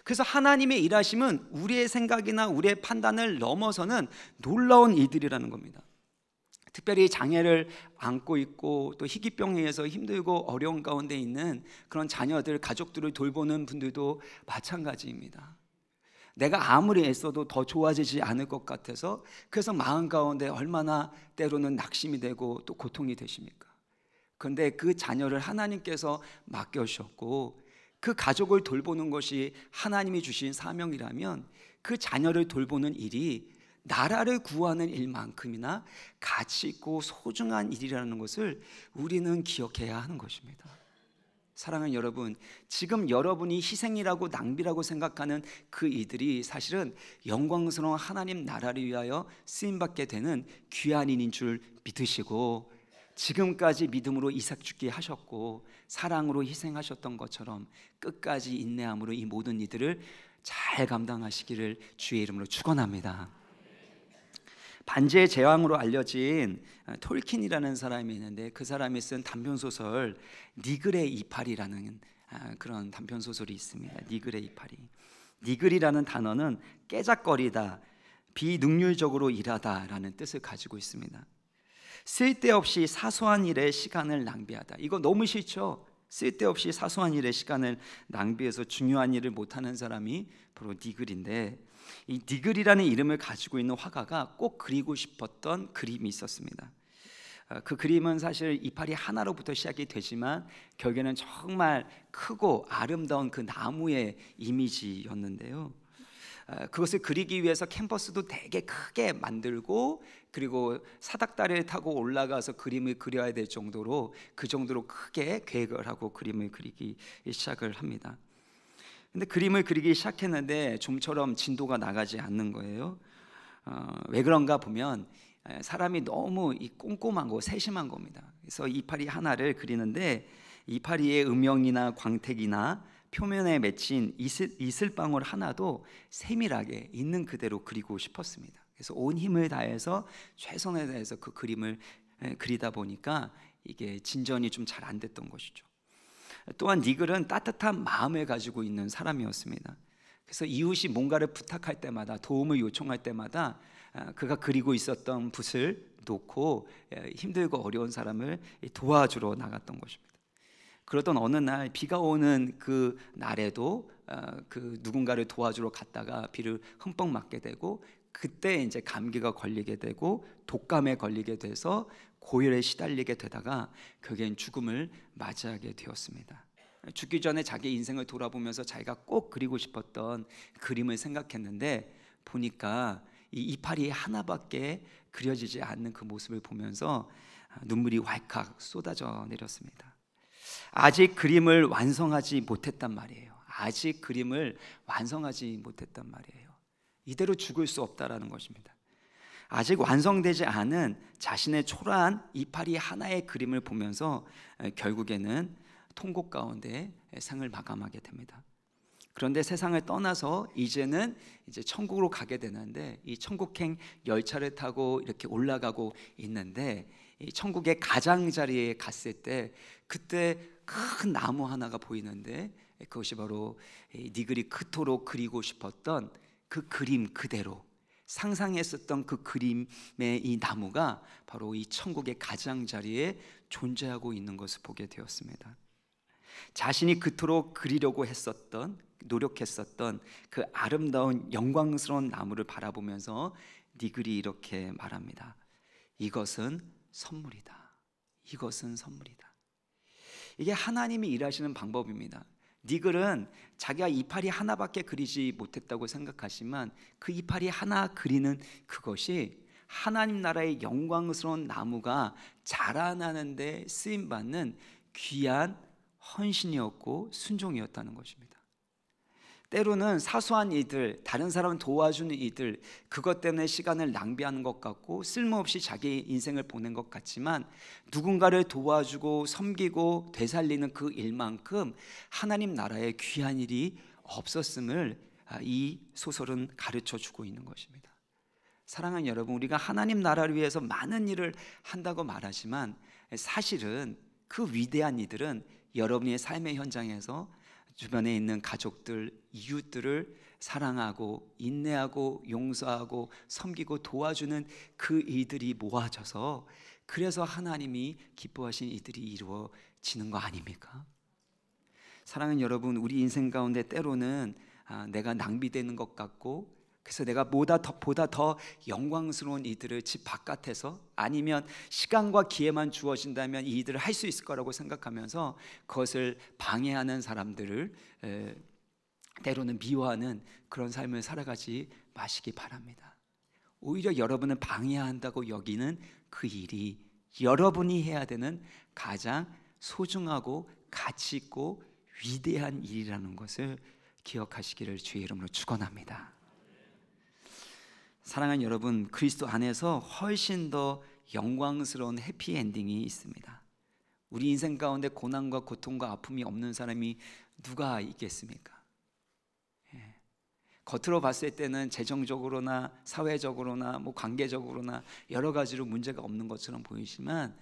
그래서 하나님의 일하심은 우리의 생각이나 우리의 판단을 넘어서는 놀라운 일들이라는 겁니다. 특별히 장애를 안고 있고 또 희귀병에 의해서 힘들고 어려운 가운데 있는 그런 자녀들 가족들을 돌보는 분들도 마찬가지입니다. 내가 아무리 애써도 더 좋아지지 않을 것 같아서 그래서 마음 가운데 얼마나 때로는 낙심이 되고 또 고통이 되십니까? 그런데 그 자녀를 하나님께서 맡겨주셨고 그 가족을 돌보는 것이 하나님이 주신 사명이라면 그 자녀를 돌보는 일이 나라를 구하는 일만큼이나 가치 있고 소중한 일이라는 것을 우리는 기억해야 하는 것입니다. 사랑하는 여러분, 지금 여러분이 희생이라고 낭비라고 생각하는 그 이들이 사실은 영광스러운 하나님 나라를 위하여 쓰임받게 되는 귀한 인인 줄 믿으시고 지금까지 믿음으로 이삭 죽게 하셨고 사랑으로 희생하셨던 것처럼 끝까지 인내함으로 이 모든 이들을 잘 감당하시기를 주의 이름으로 축원합니다. 반지의 제왕으로 알려진 어, 톨킨이라는 사람이 있는데 그 사람이 쓴 단편 소설 니글의 이파리라는 아, 그런 단편 소설이 있습니다. 니글의 이파리. 니글이라는 단어는 깨작거리다, 비능률적으로 일하다라는 뜻을 가지고 있습니다. 쓸데없이 사소한 일에 시간을 낭비하다. 이거 너무 싫죠. 쓸데없이 사소한 일에 시간을 낭비해서 중요한 일을 못하는 사람이 바로 니글인데 이 니글이라는 이름을 가지고 있는 화가가 꼭 그리고 싶었던 그림이 있었습니다. 어, 그 그림은 사실 이파리 하나로부터 시작이 되지만 결국에는 정말 크고 아름다운 그 나무의 이미지였는데요. 어, 그것을 그리기 위해서 캔버스도 되게 크게 만들고 그리고 사닥다리를 타고 올라가서 그림을 그려야 될 정도로 그 정도로 크게 계획을 하고 그림을 그리기 시작을 합니다. 근데 그림을 그리기 시작했는데 좀처럼 진도가 나가지 않는 거예요. 어, 왜 그런가 보면 사람이 너무 이 꼼꼼한 거, 세심한 겁니다. 그래서 이파리 하나를 그리는데 이파리의 음영이나 광택이나 표면에 맺힌 이슬, 이슬 방울 하나도 세밀하게 있는 그대로 그리고 싶었습니다. 그래서 온 힘을 다해서 최선을 다해서 그 그림을 그리다 보니까 이게 진전이 좀 잘 안 됐던 것이죠. 또한 니글은 따뜻한 마음을 가지고 있는 사람이었습니다. 그래서 이웃이 뭔가를 부탁할 때마다 도움을 요청할 때마다 아, 그가 그리고 있었던 붓을 놓고 예, 힘들고 어려운 사람을 도와주러 나갔던 것입니다. 그러던 어느 날 비가 오는 그 날에도 아, 그 누군가를 도와주러 갔다가 비를 흠뻑 맞게 되고 그때 이제 감기가 걸리게 되고 독감에 걸리게 돼서 고열에 시달리게 되다가 결국엔 죽음을 맞이하게 되었습니다. 죽기 전에 자기 인생을 돌아보면서 자기가 꼭 그리고 싶었던 그림을 생각했는데 보니까 이 이파리 하나밖에 그려지지 않는 그 모습을 보면서 눈물이 왈칵 쏟아져 내렸습니다. 아직 그림을 완성하지 못했단 말이에요. 아직 그림을 완성하지 못했단 말이에요. 이대로 죽을 수 없다라는 것입니다. 아직 완성되지 않은 자신의 초라한 이파리 하나의 그림을 보면서 결국에는 통곡 가운데 상을 마감하게 됩니다. 그런데 세상을 떠나서 이제는 이제 천국으로 가게 되는데 이 천국행 열차를 타고 이렇게 올라가고 있는데 이 천국의 가장자리에 갔을 때 그때 큰 나무 하나가 보이는데 그것이 바로 니그리 그토록 그리고 싶었던 그 그림 그대로 상상했었던 그 그림의 이 나무가 바로 이 천국의 가장자리에 존재하고 있는 것을 보게 되었습니다. 자신이 그토록 그리려고 했었던 노력했었던 그 아름다운 영광스러운 나무를 바라보면서 니글이 이렇게 말합니다. 이것은 선물이다. 이것은 선물이다. 이게 하나님이 일하시는 방법입니다. 니글은 자기가 이파리 하나밖에 그리지 못했다고 생각하지만 그 이파리 하나 그리는 그것이 하나님 나라의 영광스러운 나무가 자라나는데 쓰임 받는 귀한 헌신이었고 순종이었다는 것입니다. 때로는 사소한 이들, 다른 사람 을 도와주는 이들, 그것 때문에 시간을 낭비하는 것 같고 쓸모없이 자기 인생을 보낸 것 같지만 누군가를 도와주고 섬기고 되살리는 그 일만큼 하나님 나라에 귀한 일이 없었음을 아, 이 소설은 가르쳐 주고 있는 것입니다. 사랑하는 여러분, 우리가 하나님 나라를 위해서 많은 일을 한다고 말하지만 사실은 그 위대한 이들은 여러분의 삶의 현장에서 주변에 있는 가족들, 이웃들을 사랑하고 인내하고 용서하고 섬기고 도와주는 그이들이 모아져서 그래서 하나님이 기뻐하신 이들이 이루어지는 거 아닙니까? 사랑하는 여러분, 우리 인생 가운데 때로는 아, 내가 낭비되는 것 같고 그래서 내가 보다 더, 보다 더 영광스러운 이들을 집 바깥에서 아니면 시간과 기회만 주어진다면 이들을할 수 있을 거라고 생각하면서 그것을 방해하는 사람들을 에, 때로는 미워하는 그런 삶을 살아가지 마시기 바랍니다. 오히려 여러분은 방해한다고 여기는 그 일이 여러분이 해야 되는 가장 소중하고 가치 있고 위대한 일이라는 것을 기억하시기를 주의 이름으로 축원합니다. 사랑하는 여러분, 그리스도 안에서 훨씬 더 영광스러운 해피엔딩이 있습니다. 우리 인생 가운데 고난과 고통과 아픔이 없는 사람이 누가 있겠습니까? 예. 겉으로 봤을 때는 재정적으로나 사회적으로나 뭐 관계적으로나 여러 가지로 문제가 없는 것처럼 보이지만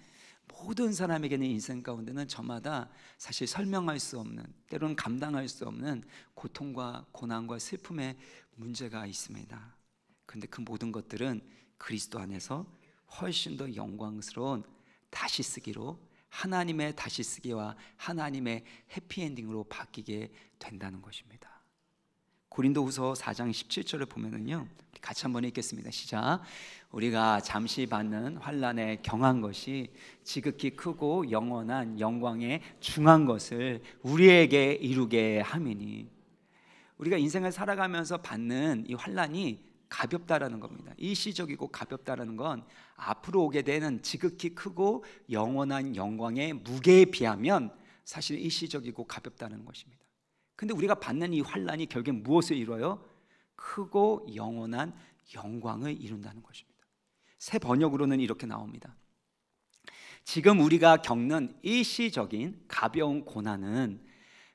모든 사람에게는 인생 가운데는 저마다 사실 설명할 수 없는 때로는 감당할 수 없는 고통과 고난과 슬픔의 문제가 있습니다. 근데 그 모든 것들은 그리스도 안에서 훨씬 더 영광스러운 다시 쓰기로 하나님의 다시 쓰기와 하나님의 해피엔딩으로 바뀌게 된다는 것입니다. 고린도후서 4장 17절을 보면은요. 같이 한번 읽겠습니다. 시작. 우리가 잠시 받는 환란에 경한 것이 지극히 크고 영원한 영광에 중한 것을 우리에게 이루게 함이니 우리가 인생을 살아가면서 받는 이 환란이 가볍다라는 겁니다. 일시적이고 가볍다라는 건 앞으로 오게 되는 지극히 크고 영원한 영광의 무게에 비하면 사실 일시적이고 가볍다는 것입니다. 근데 우리가 받는 이 환란이 결국엔 무엇을 이뤄요? 크고 영원한 영광을 이룬다는 것입니다. 새 번역으로는 이렇게 나옵니다. 지금 우리가 겪는 일시적인 가벼운 고난은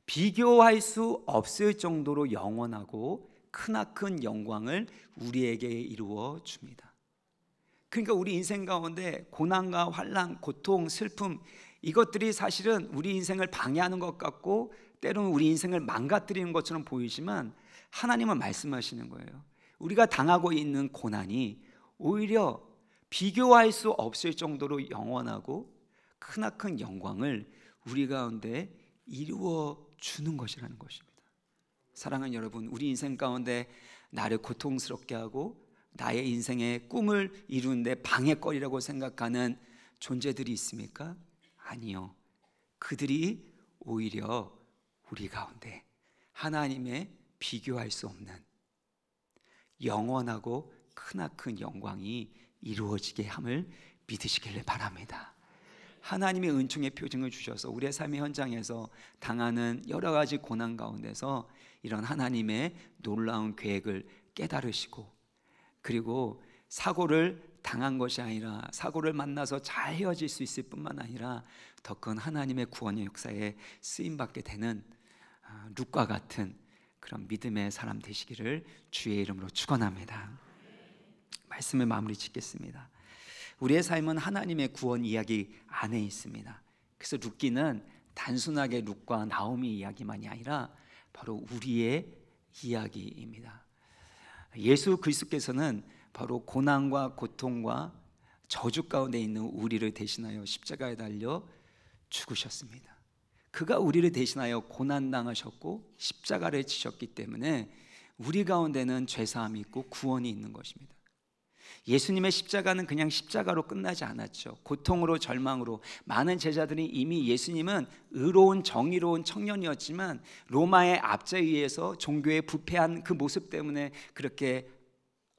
비교할 수 없을 정도로 영원하고 크나큰 영광을 우리에게 이루어 줍니다. 그러니까 우리 인생 가운데 고난과 환란, 고통, 슬픔 이것들이 사실은 우리 인생을 방해하는 것 같고 때로는 우리 인생을 망가뜨리는 것처럼 보이지만 하나님은 말씀하시는 거예요. 우리가 당하고 있는 고난이 오히려 비교할 수 없을 정도로 영원하고 크나큰 영광을 우리 가운데 이루어 주는 것이라는 것입니다. 사랑하는 여러분, 우리 인생 가운데 나를 고통스럽게 하고 나의 인생의 꿈을 이루는데 방해거리라고 생각하는 존재들이 있습니까? 아니요. 그들이 오히려 우리 가운데 하나님의 비교할 수 없는 영원하고 크나큰 영광이 이루어지게 함을 믿으시기 바랍니다. 하나님의 은총의 표징을 주셔서 우리의 삶의 현장에서 당하는 여러 가지 고난 가운데서 이런 하나님의 놀라운 계획을 깨달으시고 그리고 사고를 당한 것이 아니라 사고를 만나서 잘 헤어질 수 있을 뿐만 아니라 더 큰 하나님의 구원의 역사에 쓰임 받게 되는 룩과 아, 같은 그런 믿음의 사람 되시기를 주의 이름으로 축원합니다. 말씀을 마무리 짓겠습니다. 우리의 삶은 하나님의 구원 이야기 안에 있습니다. 그래서 룩기는 단순하게 룩과 나오미 이야기만이 아니라 바로 우리의 이야기입니다. 예수 그리스도께서는 바로 고난과 고통과 저주 가운데 있는 우리를 대신하여 십자가에 달려 죽으셨습니다. 그가 우리를 대신하여 고난 당하셨고 십자가를 지셨기 때문에 우리 가운데는 죄 사함이 있고 구원이 있는 것입니다. 예수님의 십자가는 그냥 십자가로 끝나지 않았죠. 고통으로 절망으로 많은 제자들이 이미 예수님은 의로운 정의로운 청년이었지만 로마의 압제에 서 종교에 부패한 그 모습 때문에 그렇게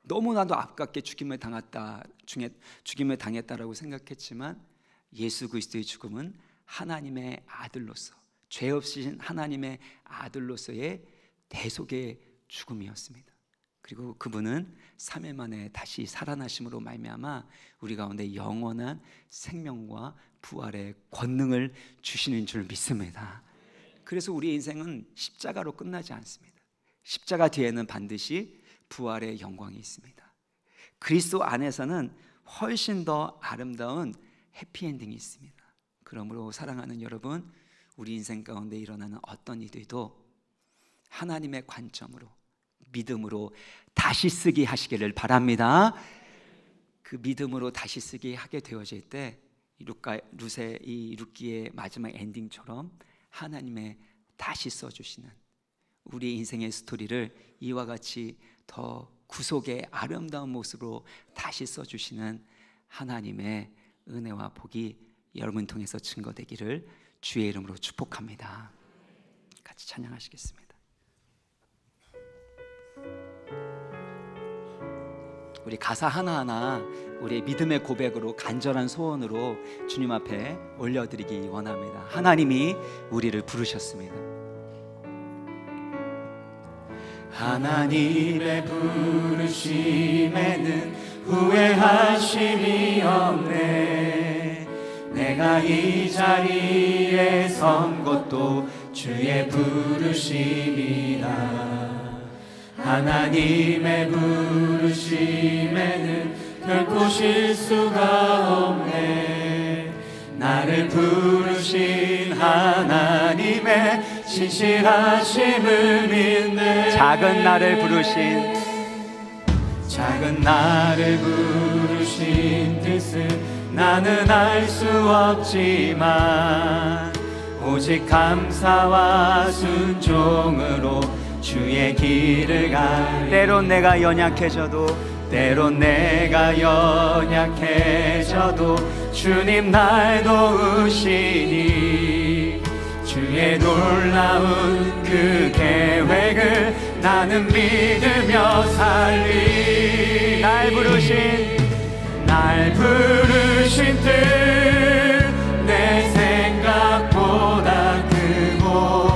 너무나도 아깝게 죽임을 당했다 중에 죽임을 당했다라고 생각했지만 예수 그리스도의 죽음은 하나님의 아들로서 죄 없으신 하나님의 아들로서의 대속의 죽음이었습니다. 그리고 그분은 3일 만에 다시 살아나심으로 말미암아 우리 가운데 영원한 생명과 부활의 권능을 주시는 줄 믿습니다. 그래서 우리의 인생은 십자가로 끝나지 않습니다. 십자가 뒤에는 반드시 부활의 영광이 있습니다. 그리스도 안에서는 훨씬 더 아름다운 해피엔딩이 있습니다. 그러므로 사랑하는 여러분, 우리 인생 가운데 일어나는 어떤 일도 하나님의 관점으로 믿음으로 다시 쓰기 하시기를 바랍니다. 그 믿음으로 다시 쓰기 하게 되어질 때 루카 루세 이 루키의 마지막 엔딩처럼 하나님의 다시 써 주시는 우리 인생의 스토리를 이와 같이 더 구속의 아름다운 모습으로 다시 써 주시는 하나님의 은혜와 복이 여러분 통해서 증거되기를 주의 이름으로 축복합니다. 같이 찬양하시겠습니다. 우리 가사 하나하나 우리의 믿음의 고백으로 간절한 소원으로 주님 앞에 올려드리기 원합니다. 하나님이 우리를 부르셨습니다. 하나님의 부르심에는 후회하심이 없네 내가 이 자리에 선 것도 주의 부르심이라 하나님의 부르심에는 결코 실수가 없네 나를 부르신 하나님의 진실하심을 믿네 작은 나를 부르신 작은 나를 부르신 뜻은 나는 알 수 없지만 오직 감사와 순종으로 주의 길을 가 때론 내가 연약해져도 때론 내가 연약해져도 주님 날 도우시니 주의 놀라운 그 계획을 나는 믿으며 살리 날 부르신 날 부르신 뜻내 생각보다 크고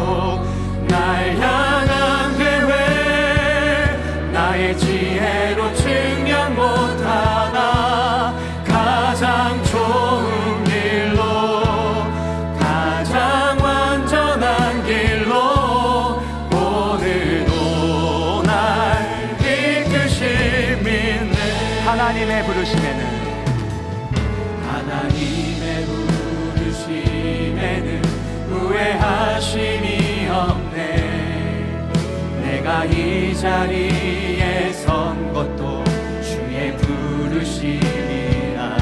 내가 이 자리에 선 것도 주의 부르심이라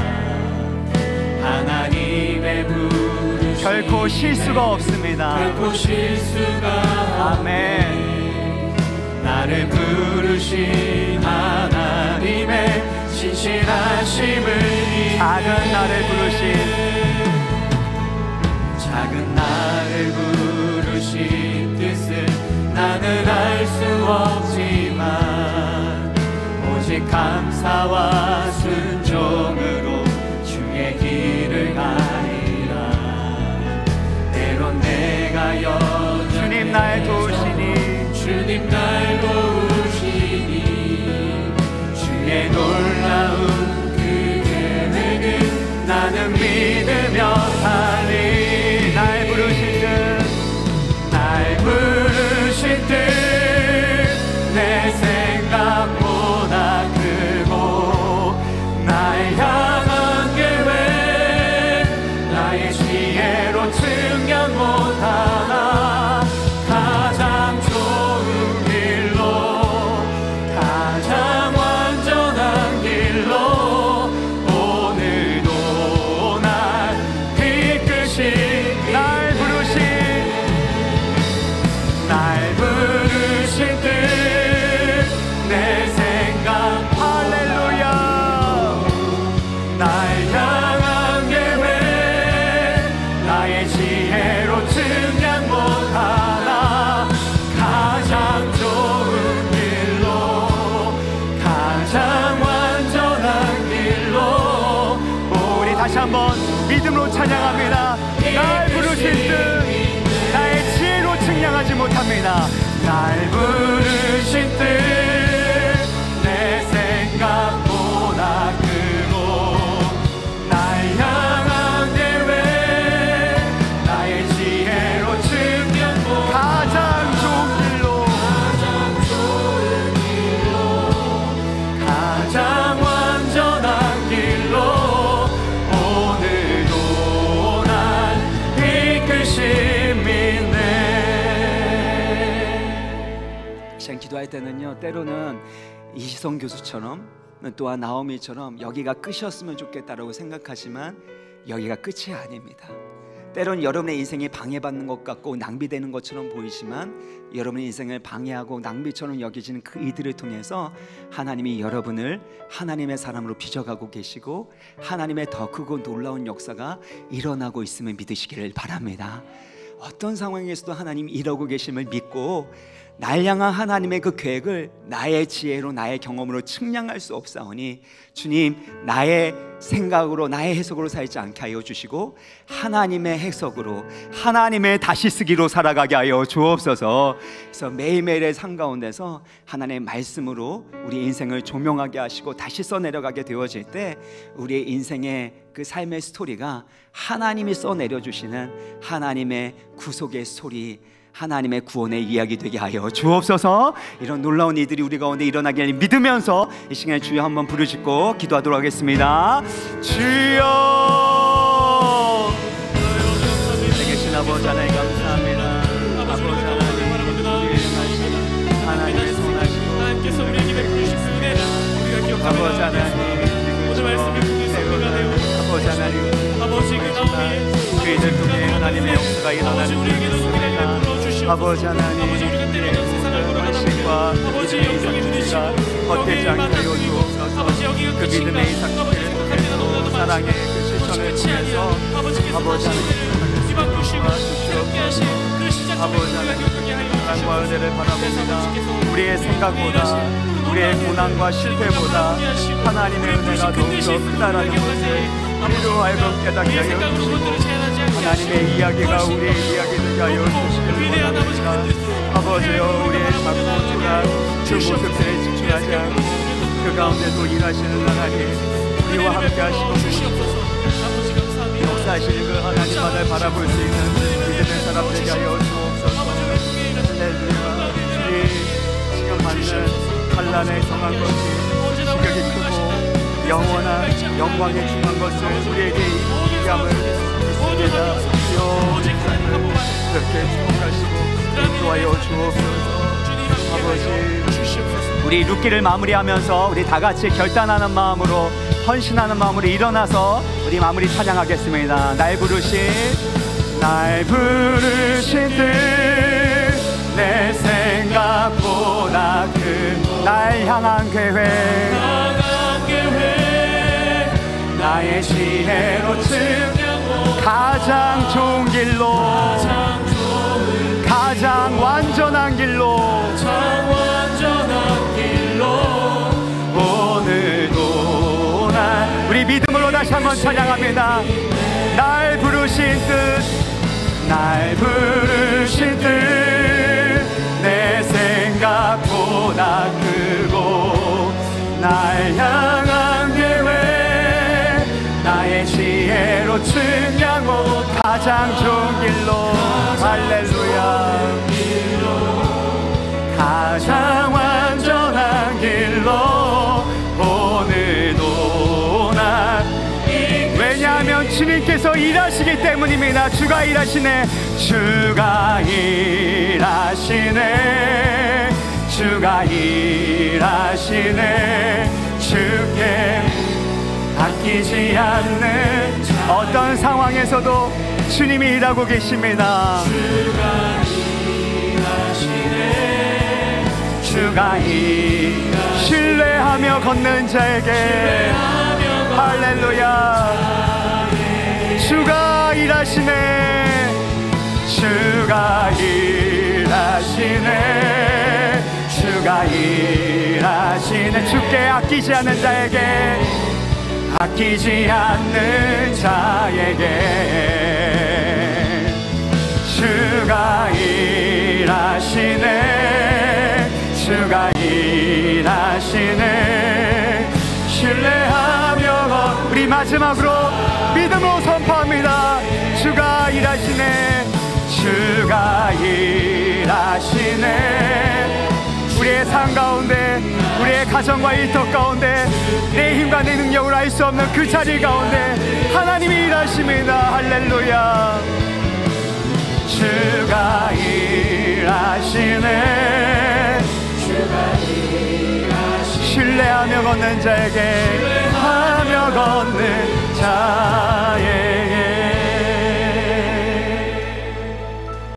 하나님의 부르심 결코 실수가 없습니다 결코 실수가 아멘 나를 부르신 하나님의 신실하심을 작은 나를 부르신 작은 나를 부르신 이제는 알 수 없지만 오직 감사와 순종으로 주의 길을 가리라 때론 내가 여 주님 날 도우시니 주님 날 도우시니 주의 놀라운 그 계획을 나는 믿으며 살날 부르 때는요 때로는 이시성 교수처럼 또한 나오미처럼 여기가 끝이었으면 좋겠다라고 생각하지만 여기가 끝이 아닙니다. 때론 여러분의 인생이 방해받는 것 같고 낭비되는 것처럼 보이지만 여러분의 인생을 방해하고 낭비처럼 여겨지는 그 이들을 통해서 하나님이 여러분을 하나님의 사람으로 빚어가고 계시고 하나님의 더 크고 놀라운 역사가 일어나고 있음을 믿으시기를 바랍니다. 어떤 상황에서도 하나님 이러고 계심을 믿고 날 향한 하나님의 그 계획을 나의 지혜로 나의 경험으로 측량할 수 없사오니 주님 나의 생각으로 나의 해석으로 살지 않게 하여 주시고 하나님의 해석으로 하나님의 다시 쓰기로 살아가게 하여 주옵소서. 그래서 매일매일의 삶 가운데서 하나님의 말씀으로 우리 인생을 조명하게 하시고 다시 써내려가게 되어질 때 우리의 인생의 그 삶의 스토리가 하나님이 써내려 주시는 하나님의 구속의 스토리 하나님의 구원의 이야기 되게 하여 주옵소서 이런 놀라운 일들이 우리 가운데 일어나게 하 믿으면서 이 시간에 주여 한번 부르짖고 기도하도록 하겠습니다 주여 계신 아버 감사합니다 아버지 하나님 하나님의 손하시고 하나님께서 우리에게 베푸신 은혜 우리가 기억하나 오늘 말씀이 풍성하가 되요 아버지 하나님 아버지 그 나오니 그들 통해 하나님의 역사가 일어나는 우리에게도 은혜를 베 아버지 하나님 헌신과 아버지 영광의 무늬시가 헛대지 않게 하여 주옵소서 그 믿음의 이 상태를 사랑의 그 실천을 통해서 아버지 하나님 이방 구을 새롭게 하신 그 시작점에 우리가 겪게 하여 사과 은혜를 바라봅니다 우리의 생각보다 그 우리의 고난과 그 실패보다 하나님의 은혜가 더욱 더 크다라는 것을 우리로 알고 깨닫게 하여 주시고 하나님의 이야기가 우리의 이야기를 하여 주시길 원합니다 아버지여 우리의 작품이나 그 모습들에 집중하지 않고 그 가운데도 일하시는 하나님 우리와 함께 하시고 역사하시는 그 하나님만을 바라볼 수 있는 믿음의 사람되이 하여 주옵소서 할렐루야 주님 지금 받는 환란의 성한 것이 지극히 크고 영원한 영광의 중한 것을 우리에게 이기 감을 믿습니다 그렇게 축복하시고 도하여 주옵소서 아버지 우리 룻기를 마무리하면서 우리 다 같이 결단하는 마음으로 헌신하는 마음으로 일어나서 우리 마무리 찬양하겠습니다 날 부르신 날 부르신 뜻내 생각보다 큰날 그 향한 계획 나의 지혜로 증명로 가장 좋은 길로 가장, 좋은 가장 완전한 길로 가장 완전한 길로 오늘도 날 우리 믿음으로 다시 한번 찬양합니다 날 부르신 뜻 날 부르신 뜻 내 생각보다 크고 날 향해 놓친 양못 가장 좋은 길로 할렐루야 가장 완전한 길로 오늘도 난 왜냐하면 주님께서 일하시기 때문입니다 주가 일하시네 주가 일하시네 주가 일하시네 주께 아끼지 않는 어떤 상황에서도 주님이 일하고 계십니다. 주가 이 신뢰하며 걷는 자에게 할렐루야 주가 일하시네 주가 일하시네 주가 일하시네 주께 아끼지 않은 자에게 아끼지 않는 자에게 주가 일하시네 주가 일하시네 신뢰하며 우리 마지막으로 믿음으로 선포합니다 주가 일하시네 주가 일하시네 우리의 삶 가운데 우리의 가정과 일터 가운데 내 힘과 내 능력을 알 수 없는 그 자리 가운데 하나님이 일하십니다 할렐루야 주가 일하시네 주가 일하시네 신뢰하며 걷는 자에게 하며 걷는 자에게